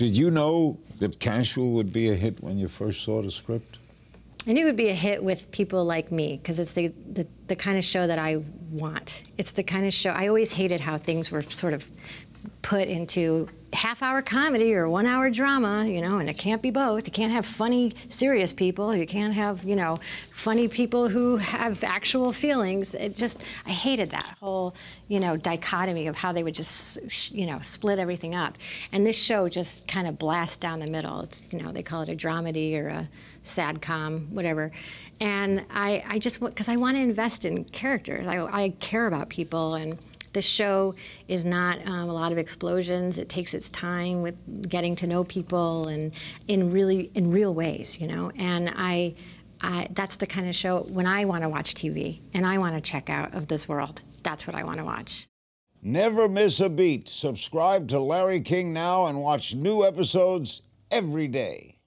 Did you know that Casual would be a hit when you first saw the script? I knew it would be a hit with people like me because it's the, the, the, kind of show that I want. It's the kind of show I always hated how things were sort of put into half hour comedy or one hour drama, you know, and it can't be both. You can't have funny, serious people. You can't have, you know, funny people who have actual feelings. It just, I hated that whole, you know, dichotomy of how they would just, you know, split everything up. And this show just kind of blasts down the middle. It's, you know, they call it a dramedy or a sad com, whatever. And I, I just, because I want to invest in characters. I, I care about people and, the show is not um, a lot of explosions. It takes its time with getting to know people and in really in real ways, you know. And I, I that's the kind of show when I want to watch TV and I want to check out of this world. That's what I want to watch. Never miss a beat. Subscribe to Larry King now and watch new episodes every day.